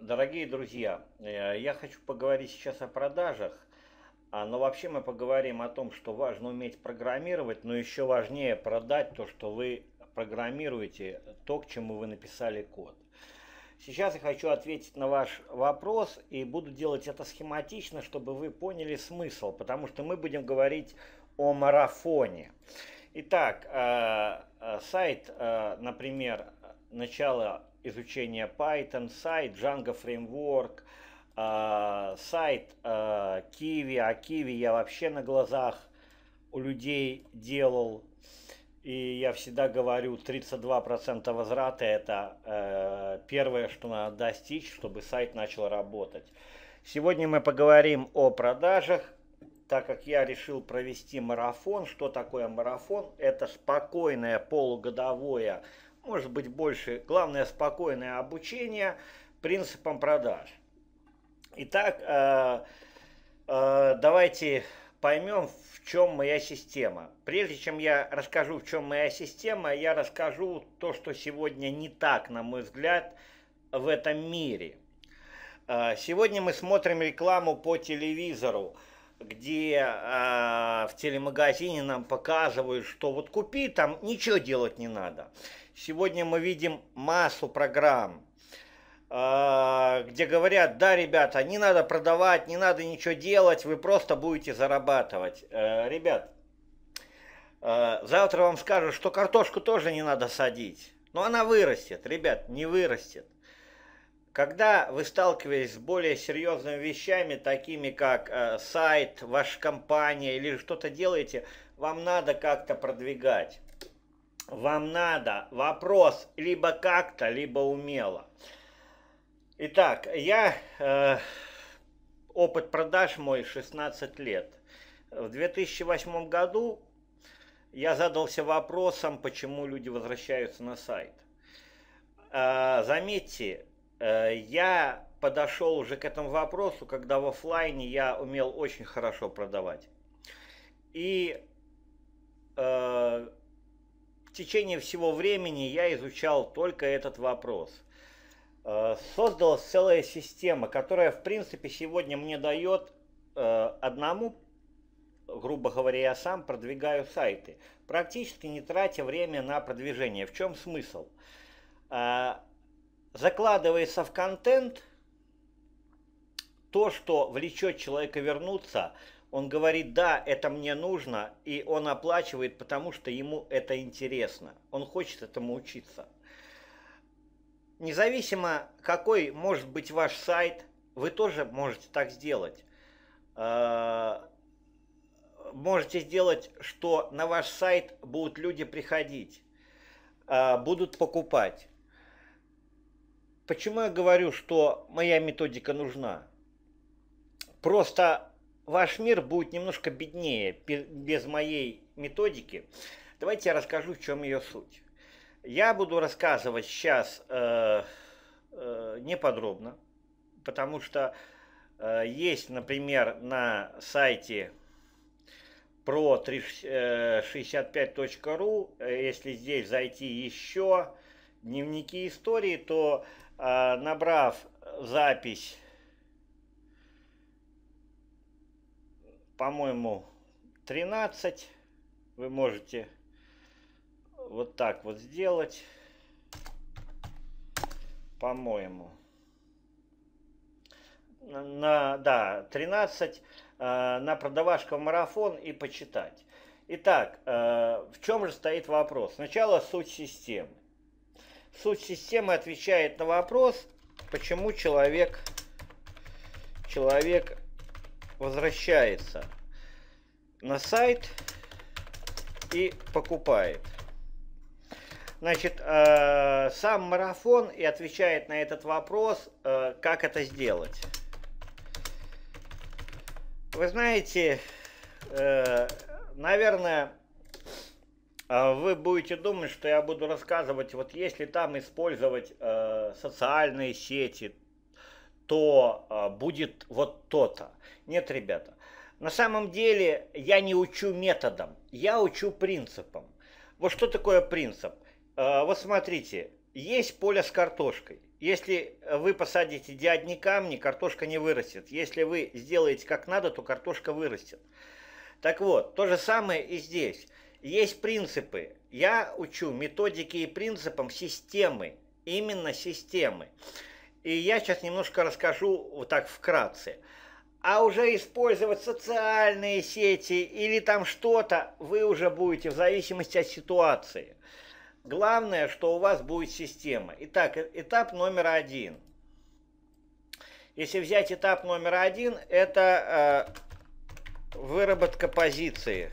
Дорогие друзья, э, я хочу поговорить сейчас о продажах, а, но вообще мы поговорим о том, что важно уметь программировать, но еще важнее продать то, что вы программируете, то, к чему вы написали код. Сейчас я хочу ответить на ваш вопрос и буду делать это схематично, чтобы вы поняли смысл, потому что мы будем говорить о марафоне. Итак, э, э, сайт, например, начало изучения Python, сайт Django Framework, а, сайт а, Kiwi, а Kiwi я вообще на глазах у людей делал. И я всегда говорю, 32% возврата – это э, первое, что надо достичь, чтобы сайт начал работать. Сегодня мы поговорим о продажах, так как я решил провести марафон. Что такое марафон? Это спокойное полугодовое марафон может быть больше. Главное спокойное обучение принципам продаж. Итак, э, э, давайте поймем, в чем моя система. Прежде чем я расскажу, в чем моя система, я расскажу то, что сегодня не так, на мой взгляд, в этом мире. Э, сегодня мы смотрим рекламу по телевизору, где в телемагазине нам показывают, что вот купи, там ничего делать не надо. Сегодня мы видим массу программ, а, где говорят, да, ребята, не надо продавать, не надо ничего делать, вы просто будете зарабатывать. Э, ребят, э, завтра вам скажут, что картошку тоже не надо садить. Но она вырастет, ребят, не вырастет. Когда вы сталкиваетесь с более серьезными вещами, такими как э, сайт, ваша компания или что-то делаете, вам надо как-то продвигать вам надо вопрос либо как-то, либо умело. Итак, я... Э, опыт продаж мой 16 лет. В 2008 году я задался вопросом, почему люди возвращаются на сайт. Э, заметьте, э, я подошел уже к этому вопросу, когда в офлайне я умел очень хорошо продавать. И... Э, в течение всего времени я изучал только этот вопрос. Э, создалась целая система, которая, в принципе, сегодня мне дает э, одному, грубо говоря, я сам продвигаю сайты, практически не тратя время на продвижение. В чем смысл? Э, закладывается в контент то, что влечет человека вернуться – он говорит, да, это мне нужно, и он оплачивает, потому что ему это интересно. Он хочет этому учиться. Независимо, какой может быть ваш сайт, вы тоже можете так сделать. Э, можете сделать, что на ваш сайт будут люди приходить, э, будут покупать. Почему я говорю, что моя методика нужна? Просто ваш мир будет немножко беднее без моей методики. Давайте я расскажу, в чем ее суть. Я буду рассказывать сейчас э, э, неподробно, потому что э, есть, например, на сайте pro65.ru, э, если здесь зайти еще дневники истории, то э, набрав запись по-моему, 13. Вы можете вот так вот сделать, по-моему. На, да, 13 э, на продавашка марафон и почитать. Итак, э, в чем же стоит вопрос? Сначала суть системы. Суть системы отвечает на вопрос, почему человек, человек возвращается на сайт и покупает. Значит, э, сам марафон и отвечает на этот вопрос, э, как это сделать. Вы знаете, э, наверное, вы будете думать, что я буду рассказывать, вот если там использовать социальные сети, то будет вот то-то. Нет, ребята, на самом деле я не учу методом, я учу принципом. Вот что такое принцип? Э, вот смотрите, есть поле с картошкой. Если вы посадите диадни камни, картошка не вырастет. Если вы сделаете как надо, то картошка вырастет. Так вот, то же самое и здесь. Есть принципы. Я учу методики и принципам системы, именно системы. И я сейчас немножко расскажу вот так вкратце. Вкратце а уже использовать социальные сети или там что-то, вы уже будете в зависимости от ситуации. Главное, что у вас будет система. Итак, этап номер один. Если взять этап номер один, это э, выработка позиции.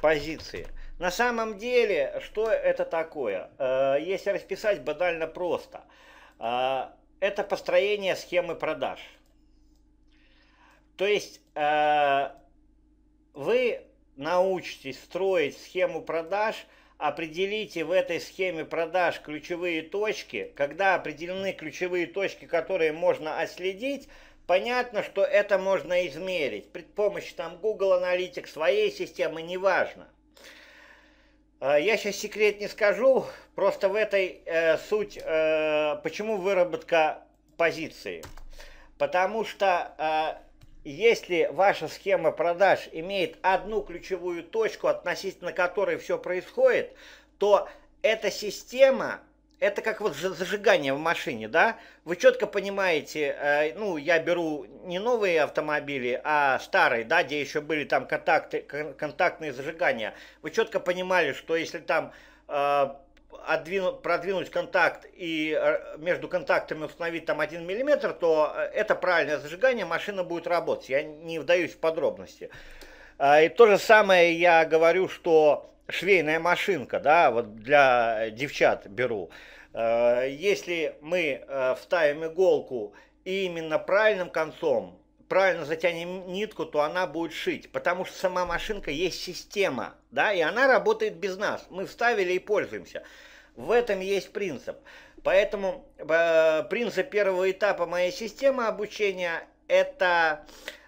Позиции. На самом деле, что это такое? Э, если расписать банально просто, э, это построение схемы продаж. То есть э, вы научитесь строить схему продаж, определите в этой схеме продаж ключевые точки. Когда определены ключевые точки, которые можно отследить, понятно, что это можно измерить. При помощи там Google Analytics, своей системы, неважно. Э, я сейчас секрет не скажу, просто в этой э, суть, э, почему выработка позиции. Потому что э, если ваша схема продаж имеет одну ключевую точку, относительно которой все происходит, то эта система, это как вот зажигание в машине, да? Вы четко понимаете, э, ну, я беру не новые автомобили, а старые, да, где еще были там контакты, контактные зажигания. Вы четко понимали, что если там э, продвинуть контакт и э, между контактами установить там 1 мм, то э, это правильное зажигание, машина будет работать. Я не вдаюсь в подробности. А, и то же самое я говорю, что швейная машинка, да, вот для девчат беру. Э, если мы вставим иголку и именно правильным концом, правильно затянем нитку, то она будет шить, потому что сама машинка есть система, да, и она работает без нас. Мы вставили и пользуемся. В этом есть принцип. Поэтому э, принцип первого этапа моей системы обучения – это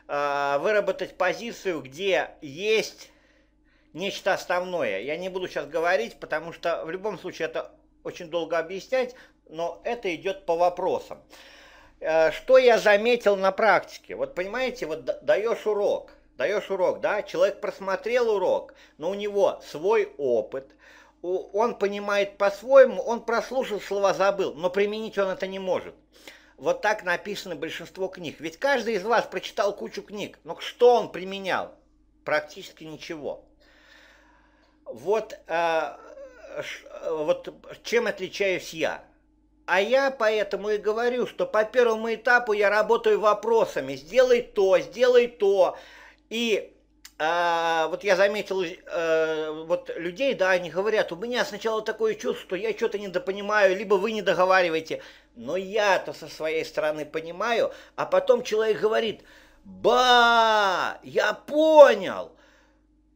э, выработать позицию, где есть нечто основное. Я не буду сейчас говорить, потому что в любом случае это очень долго объяснять, но это идет по вопросам. Э, что я заметил на практике? Вот понимаете, вот даешь урок, даешь урок, да, человек просмотрел урок, но у него свой опыт, он понимает по-своему, он прослушал слова, забыл, но применить он это не может. Вот так написано большинство книг. Ведь каждый из вас прочитал кучу книг, но что он применял? Практически ничего. Вот, э, э вот чем отличаюсь я? А я поэтому и говорю, что по первому этапу я работаю вопросами. Сделай то, сделай то. И а, вот я заметил а, вот людей, да, они говорят, у меня сначала такое чувство, что я что-то недопонимаю, либо вы не договариваете. Но я-то со своей стороны понимаю, а потом человек говорит, ба, я понял.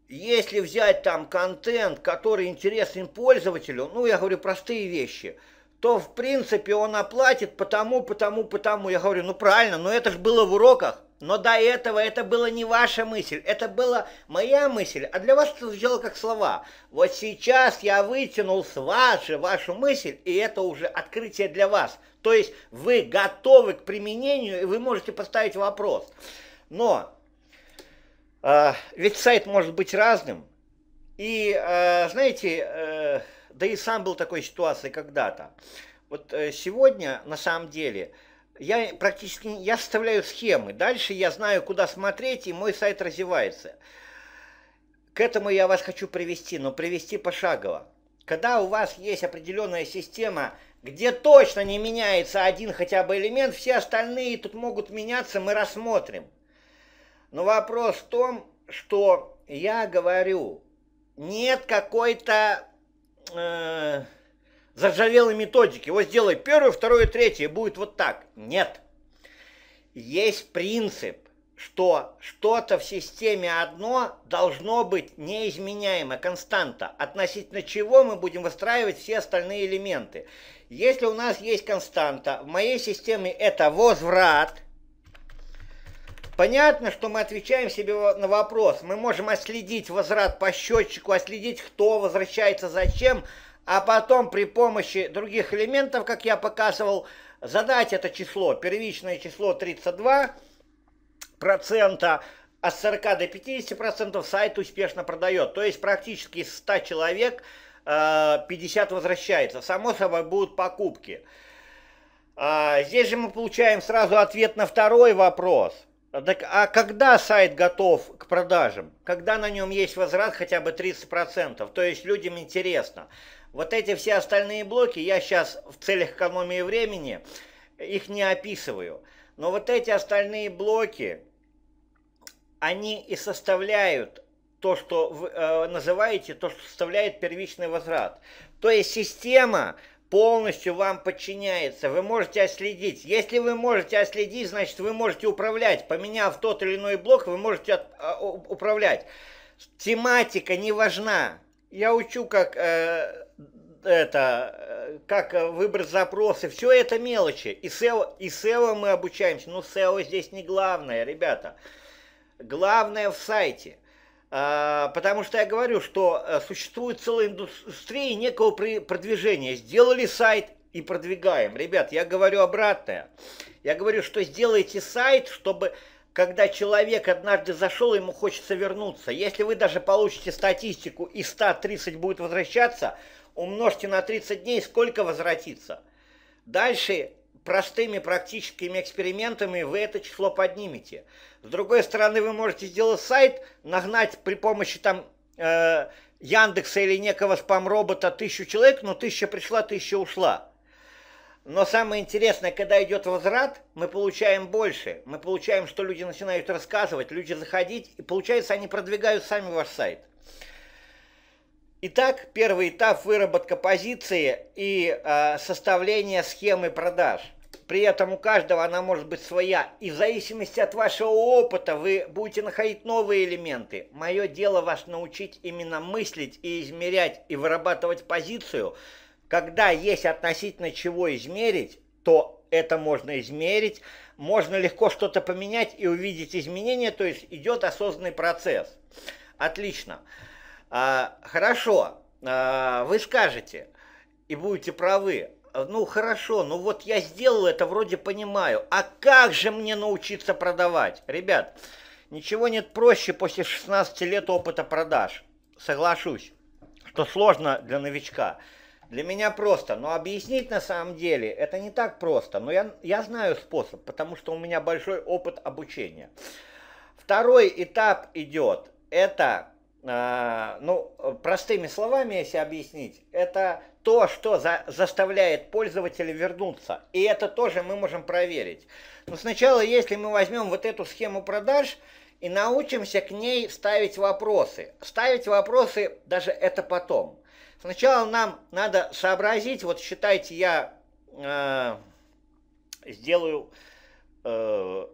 Если взять там контент, который интересен пользователю, ну, я говорю простые вещи – то в принципе он оплатит потому, потому, потому. Я говорю, ну правильно, но это же было в уроках. Но до этого это была не ваша мысль, это была моя мысль, а для вас это звучало как слова. Вот сейчас я вытянул с вас же вашу мысль, и это уже открытие для вас. То есть вы готовы к применению, и вы можете поставить вопрос. Но э, ведь сайт может быть разным. И, э, знаете, э, да и сам был такой ситуации когда-то. Вот э, сегодня, на самом деле, я практически, я составляю схемы, дальше я знаю, куда смотреть, и мой сайт развивается. К этому я вас хочу привести, но привести пошагово. Когда у вас есть определенная система, где точно не меняется один хотя бы элемент, все остальные тут могут меняться, мы рассмотрим. Но вопрос в том, что я говорю, нет какой-то э, заржавелой методики. Вот сделай первое, второе, третье, будет вот так. Нет. Есть принцип, что что-то в системе одно должно быть неизменяемо, константа, относительно чего мы будем выстраивать все остальные элементы. Если у нас есть константа, в моей системе это возврат – Понятно, что мы отвечаем себе на вопрос. Мы можем отследить возврат по счетчику, отследить, кто возвращается, зачем, а потом при помощи других элементов, как я показывал, задать это число, первичное число 32%, от 40 до 50% сайт успешно продает. То есть практически из 100 человек 50 э, возвращается. Само собой будут покупки. А, здесь же мы получаем сразу ответ на второй вопрос – а так, а когда сайт готов к продажам? Когда на нем есть возврат хотя бы 30%, то есть людям интересно. Вот эти все остальные блоки, я сейчас в целях экономии времени их не описываю. Но вот эти остальные блоки, они и составляют то, что вы э, называете, то, что составляет первичный возврат. То есть система полностью вам подчиняется. Вы можете отследить. Если вы можете отследить, значит вы можете управлять. Поменяв тот или иной блок, вы можете от, а, управлять. Тематика не важна. Я учу, как э, это, э, как э, выбрать запросы. Все это мелочи. И SEO, и SEO мы обучаемся. Но SEO здесь не главное, ребята. Главное в сайте. А, потому что я говорю, что э, существует целая индустрия некого продвижения. Сделали сайт и продвигаем. Ребят, я говорю обратное. Я говорю, что сделайте сайт, чтобы когда человек однажды зашел, ему хочется вернуться. Если вы даже получите статистику и 130 будет возвращаться, умножьте на 30 дней, сколько возвратится. Дальше простыми практическими экспериментами вы это число поднимете. С другой стороны, вы можете сделать сайт, нагнать при помощи там э, Яндекса или некого спам-робота тысячу человек, но тысяча пришла, тысяча ушла. Но самое интересное, когда идет возврат, мы получаем больше. Мы получаем, что люди начинают рассказывать, люди заходить, и получается, они продвигают сами ваш сайт. Итак, первый этап выработка позиции и э, составление схемы продаж – при этом у каждого она может быть своя. И в зависимости от вашего опыта вы будете находить новые элементы. Мое дело вас научить именно мыслить и измерять, и вырабатывать позицию. Когда есть относительно чего измерить, то это можно измерить, можно легко что-то поменять и увидеть изменения, то есть идет осознанный процесс. Отлично. А, хорошо, а, вы скажете, и будете правы, Э, ну хорошо, ну вот я сделал это, вроде понимаю, а как же мне научиться продавать? Ребят, ничего нет проще после 16 лет опыта продаж, соглашусь, что сложно для новичка. Для меня просто, но объяснить на самом деле это не так просто, но я, я знаю способ, потому что у меня большой опыт обучения. Второй этап идет, это, э, ну, простыми словами, если объяснить, это то, что за, заставляет пользователя вернуться. И это тоже мы можем проверить. Но сначала, если мы возьмем вот эту схему продаж и научимся к ней ставить вопросы. Ставить вопросы даже это потом. Сначала нам надо сообразить, вот считайте, я э, сделаю э,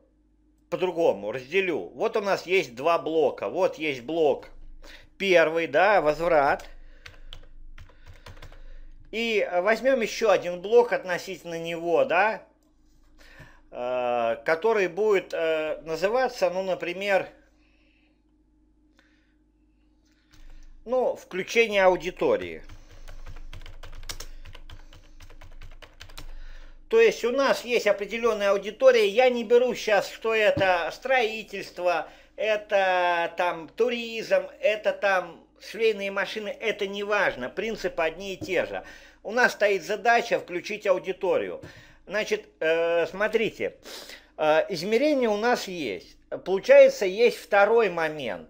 по-другому, разделю. Вот у нас есть два блока. Вот есть блок первый, да, возврат – и э, возьмем еще один блок относительно него, да, э, который будет э, называться, ну, например, ну, включение аудитории. То есть у нас есть определенная аудитория, я не беру сейчас, что это строительство, это там туризм, это там швейные машины – это не важно, принципы одни и те же. У нас стоит задача включить аудиторию. Значит, э, смотрите, э, измерение у нас есть. Получается, есть второй момент.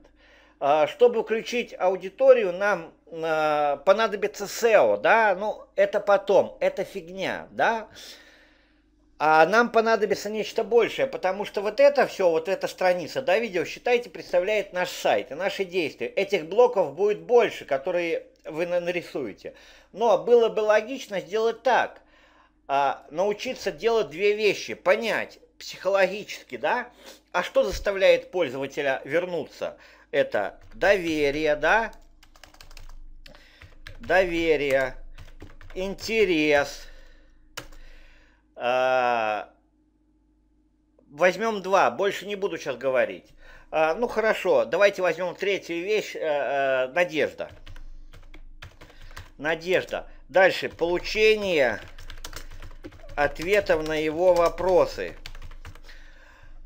Э, чтобы включить аудиторию, нам понадобится SEO, да, ну, это потом, это фигня, да а нам понадобится нечто большее, потому что вот это все, вот эта страница, да, видео, считайте, представляет наш сайт и наши действия. Этих блоков будет больше, которые вы нарисуете. Но было бы логично сделать так, а, научиться делать две вещи, понять психологически, да, а что заставляет пользователя вернуться? Это доверие, да, доверие, интерес, интерес а, возьмем два, больше не буду сейчас говорить. А, ну хорошо, давайте возьмем третью вещь, а, а, надежда. Надежда. Дальше, получение ответов на его вопросы.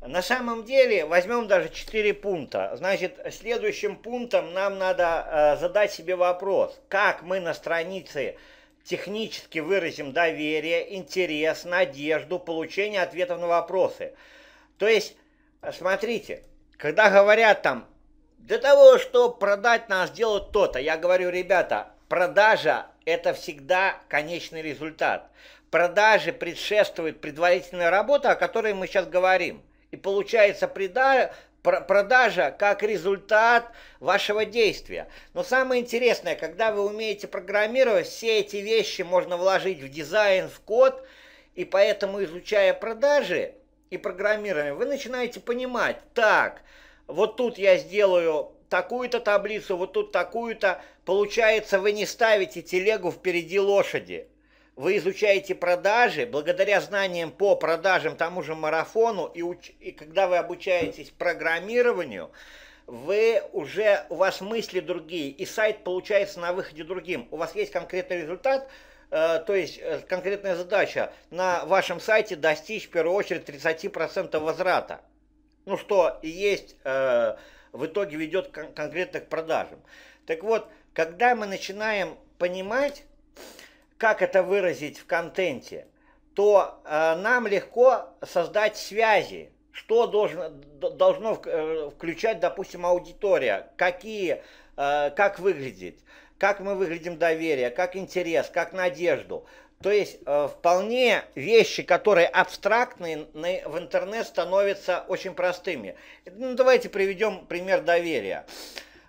На самом деле, возьмем даже 4 пункта. Значит, следующим пунктом нам надо э, задать себе вопрос, как мы на странице технически выразим доверие, интерес, надежду, получение ответов на вопросы. То есть, смотрите, когда говорят там, для того, чтобы продать нас, сделать то-то, я говорю, ребята, продажа – это всегда конечный результат. Продажи предшествует предварительная работа, о которой мы сейчас говорим. И получается, продажа как результат вашего действия. Но самое интересное, когда вы умеете программировать, все эти вещи можно вложить в дизайн, в код, и поэтому, изучая продажи и программирование, вы начинаете понимать, так, вот тут я сделаю такую-то таблицу, вот тут такую-то. Получается, вы не ставите телегу впереди лошади вы изучаете продажи, благодаря знаниям по продажам тому же марафону, и, уч... и когда вы обучаетесь программированию, вы уже, у вас мысли другие, и сайт получается на выходе другим. У вас есть конкретный результат, э, то есть э, конкретная задача на вашем сайте достичь в первую очередь 30% возврата. Ну что и есть, э, в итоге ведет кон конкретно продажам. Так вот, когда мы начинаем понимать, как это выразить в контенте, то э, нам легко создать связи, что должен, должно э, включать, допустим, аудитория, какие, э, как выглядеть, как мы выглядим доверие, как интерес, как надежду. То есть э, вполне вещи, которые абстрактные, на, в интернет становятся очень простыми. Ну, давайте приведем пример доверия.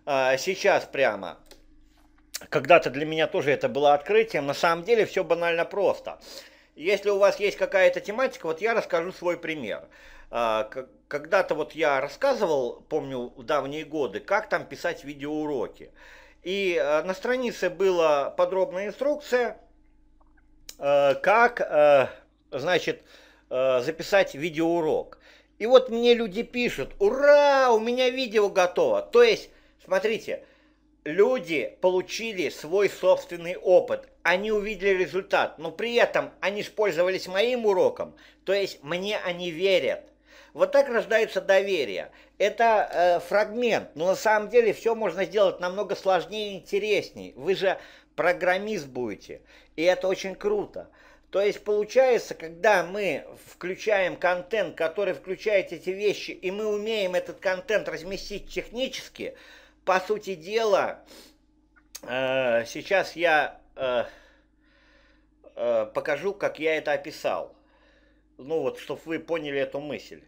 Э, сейчас прямо когда-то для меня тоже это было открытием. На самом деле все банально просто. Если у вас есть какая-то тематика, вот я расскажу свой пример. А, когда-то вот я рассказывал, помню, в давние годы, как там писать видеоуроки. И э, на странице была подробная инструкция, э, как, э, значит, записать видеоурок. И вот мне люди пишут, ура, у меня видео готово. То есть, смотрите, люди получили свой собственный опыт, они увидели результат, но при этом они использовались моим уроком, то есть мне они верят. Вот так рождается доверие. Это э, фрагмент, но на самом деле все можно сделать намного сложнее и интереснее. Вы же программист будете, и это очень круто. То есть получается, когда мы включаем контент, который включает эти вещи, и мы умеем этот контент разместить технически – по сути дела, э, сейчас я э, э, покажу, как я это описал. Ну вот, чтобы вы поняли эту мысль.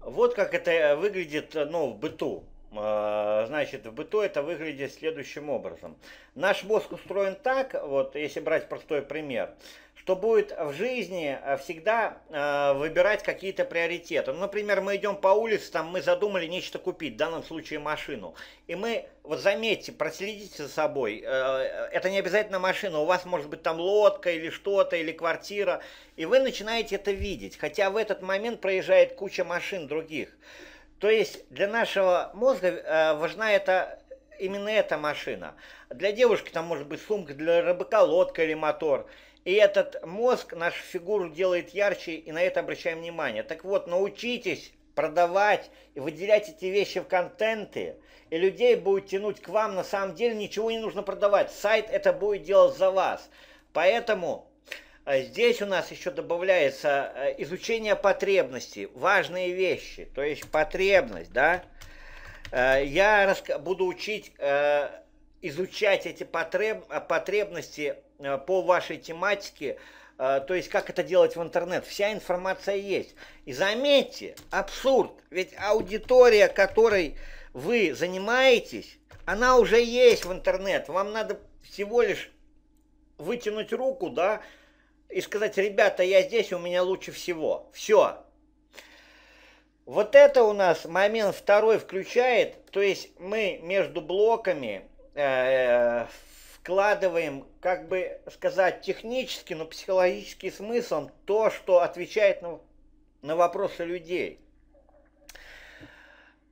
Вот как это выглядит э, ну, в быту. Э, значит, в быту это выглядит следующим образом. Наш мозг устроен так, вот если брать простой пример – то будет в жизни э, всегда э, выбирать какие-то приоритеты. Ну, например, мы идем по улице, там мы задумали нечто купить, в данном случае машину. И мы, вот заметьте, проследите за собой, э, это не обязательно машина, у вас может быть там лодка или что-то, или квартира, и вы начинаете это видеть, хотя в этот момент проезжает куча машин других. То есть для нашего мозга э, важна эта именно эта машина. Для девушки там может быть сумка, для рыбака лодка или мотор – и этот мозг нашу фигуру делает ярче, и на это обращаем внимание. Так вот, научитесь продавать и выделять эти вещи в контенты, и людей будет тянуть к вам. На самом деле ничего не нужно продавать. Сайт это будет делать за вас. Поэтому э, Здесь у нас еще добавляется э, изучение потребностей, важные вещи, то есть потребность, да. Э, я буду учить изучать эти потреб... потребности Э, по вашей тематике, э, то есть как это делать в интернет. Вся информация есть. И заметьте, абсурд, ведь аудитория, которой вы занимаетесь, она уже есть в интернет. Вам надо всего лишь вытянуть руку, да, и сказать, ребята, я здесь, у меня лучше всего. Все. Вот это у нас момент второй включает, то есть мы между блоками э, складываем, как бы сказать, технически, но психологический смыслом то, что отвечает на, на вопросы людей.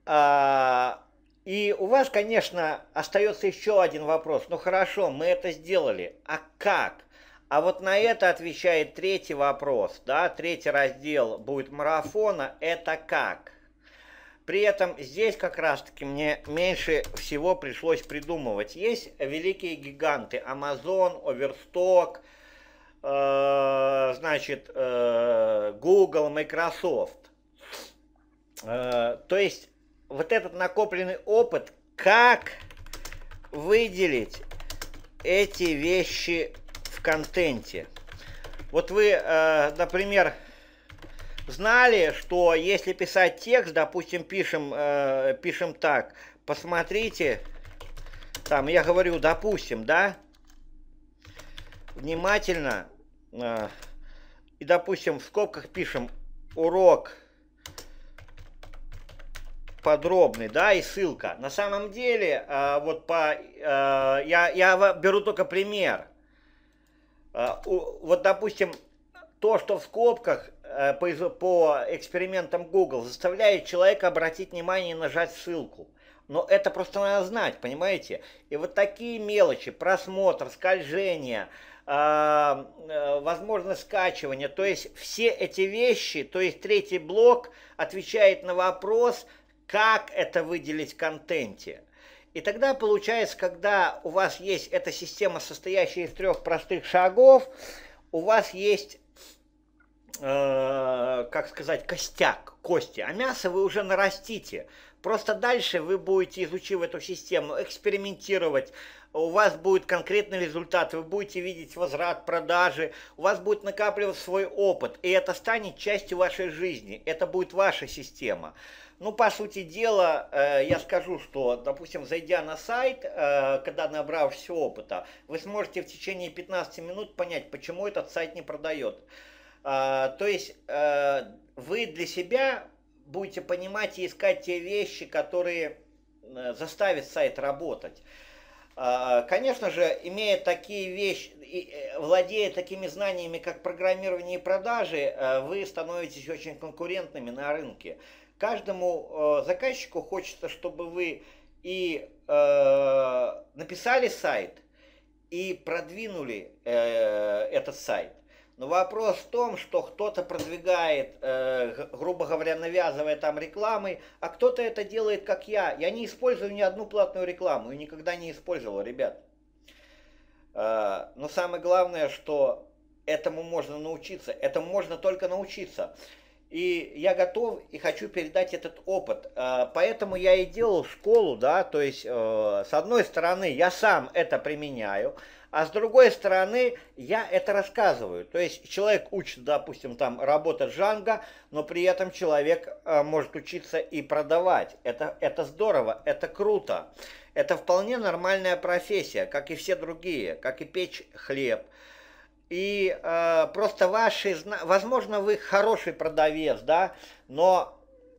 А, и у вас, конечно, остается еще один вопрос. Ну хорошо, мы это сделали. А как? А вот на это отвечает третий вопрос, да, третий раздел будет марафона, это как? При этом здесь как раз-таки мне меньше всего пришлось придумывать. Есть великие гиганты, Amazon, Overstock, э, значит, э, Google, Microsoft. Э, то есть вот этот накопленный опыт, как выделить эти вещи в контенте. Вот вы, э, например, знали, что если писать текст, допустим, пишем, э, пишем так, посмотрите, там я говорю, допустим, да, внимательно, э, и, допустим, в скобках пишем урок подробный, да, и ссылка. На самом деле, э, вот по, э, я, я беру только пример. Э, у, вот, допустим, то, что в скобках, Э, по, по экспериментам Google заставляет человека обратить внимание и нажать ссылку. Но это просто надо знать, понимаете? И вот такие мелочи, просмотр, скольжение, э, э, возможность скачивания, то есть все эти вещи, то есть третий блок отвечает на вопрос, как это выделить в контенте. И тогда получается, когда у вас есть эта система, состоящая из трех простых шагов, у вас есть Э, как сказать, костяк, кости, а мясо вы уже нарастите. Просто дальше вы будете, изучив эту систему, экспериментировать, у вас будет конкретный результат, вы будете видеть возврат продажи, у вас будет накапливаться свой опыт, и это станет частью вашей жизни, это будет ваша система. Ну, по сути дела, э, я скажу, что, допустим, зайдя на сайт, э, когда набравшись опыта, вы сможете в течение 15 минут понять, почему этот сайт не продает. А, то есть э, вы для себя будете понимать и искать те вещи, которые э, заставят сайт работать. А, конечно же, имея такие вещи, э, владея такими знаниями, как программирование и продажи, вы становитесь очень конкурентными на рынке. Каждому заказчику хочется, чтобы вы и написали сайт, и продвинули этот сайт. Но вопрос в том, что кто-то продвигает, э, грубо говоря, навязывая там рекламой, а кто-то это делает, как я. Я не использую ни одну платную рекламу и никогда не использовал, ребят. Э, но самое главное, что этому можно научиться. Этому можно только научиться. И я готов и хочу передать этот опыт. Э, поэтому я и делал школу, да, то есть, э, с одной стороны, я сам это применяю, а с другой стороны, я это рассказываю. То есть человек учит, допустим, там работать жанга, но при этом человек э, может учиться и продавать. Это, это здорово, это круто. Это вполне нормальная профессия, как и все другие, как и печь хлеб. И э, просто ваши, возможно, вы хороший продавец, да, но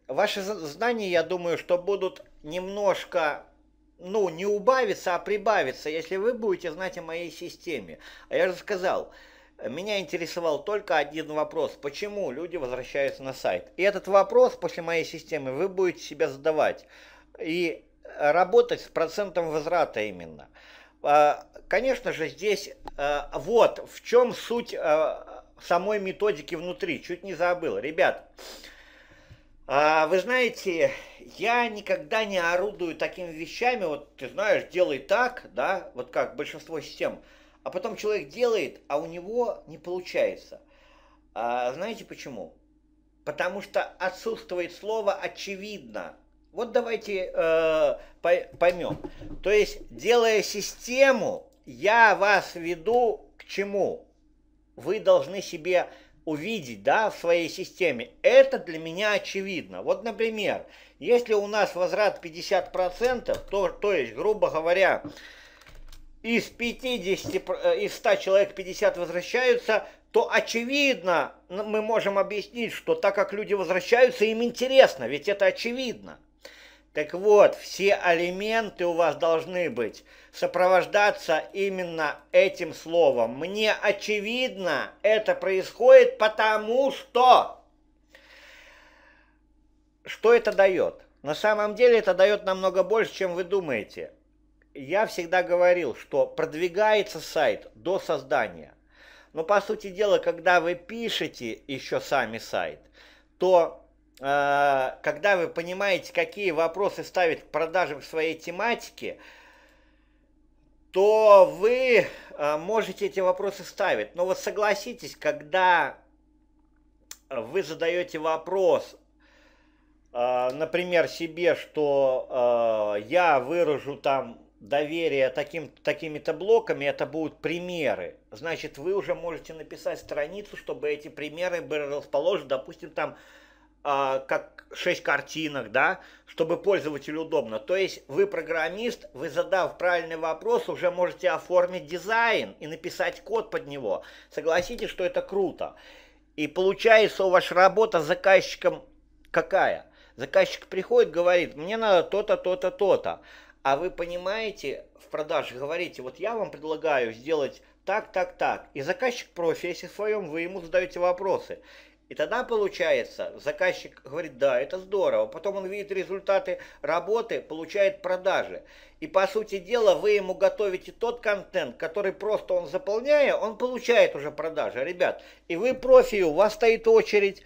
ваши знания, я думаю, что будут немножко ну, не убавится, а прибавится, если вы будете знать о моей системе. А я же сказал, меня интересовал только один вопрос. Почему люди возвращаются на сайт? И этот вопрос после моей системы вы будете себя задавать. И работать с процентом возврата именно. А, конечно же, здесь а, вот в чем суть а, самой методики внутри. Чуть не забыл. Ребят, а, вы знаете, я никогда не орудую такими вещами, вот ты знаешь, делай так, да, вот как большинство систем, а потом человек делает, а у него не получается. А, знаете почему? Потому что отсутствует слово очевидно. Вот давайте э, поймем. То есть, делая систему, я вас веду к чему? Вы должны себе увидеть, да, в своей системе, это для меня очевидно. Вот, например, если у нас возврат 50%, то, то есть, грубо говоря, из 50, э, из 100 человек 50 возвращаются, то очевидно, мы можем объяснить, что так как люди возвращаются, им интересно, ведь это очевидно. Так вот, все алименты у вас должны быть сопровождаться именно этим словом. Мне очевидно, это происходит потому что... Что это дает? На самом деле это дает намного больше, чем вы думаете. Я всегда говорил, что продвигается сайт до создания. Но по сути дела, когда вы пишете еще сами сайт, то э, когда вы понимаете, какие вопросы ставить к продажам в своей тематике, то вы э, можете эти вопросы ставить. Но вот согласитесь, когда вы задаете вопрос, э, например, себе, что э, я выражу там доверие таким, такими-то блоками, это будут примеры. Значит, вы уже можете написать страницу, чтобы эти примеры были расположены, допустим, там а, как шесть картинок, да, чтобы пользователю удобно. То есть вы программист, вы задав правильный вопрос, уже можете оформить дизайн и написать код под него. Согласитесь, что это круто. И получается у ваша работа с заказчиком какая? Заказчик приходит, говорит, мне надо то-то, то-то, то-то. А вы понимаете, в продаже говорите, вот я вам предлагаю сделать так, так, так. И заказчик профессии в своем, вы ему задаете вопросы. И тогда получается, заказчик говорит, да, это здорово. Потом он видит результаты работы, получает продажи. И по сути дела вы ему готовите тот контент, который просто он заполняя, он получает уже продажи, ребят. И вы профи, у вас стоит очередь.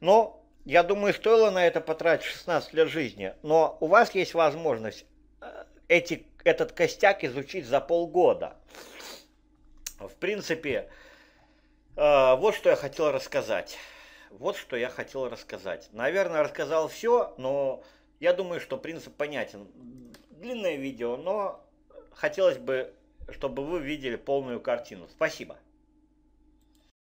Но я думаю, стоило на это потратить 16 лет жизни. Но у вас есть возможность э, эти, этот костяк изучить за полгода. В принципе... А, вот что я хотел рассказать. Вот что я хотел рассказать. Наверное, рассказал все, но я думаю, что принцип понятен. Длинное видео, но хотелось бы, чтобы вы видели полную картину. Спасибо.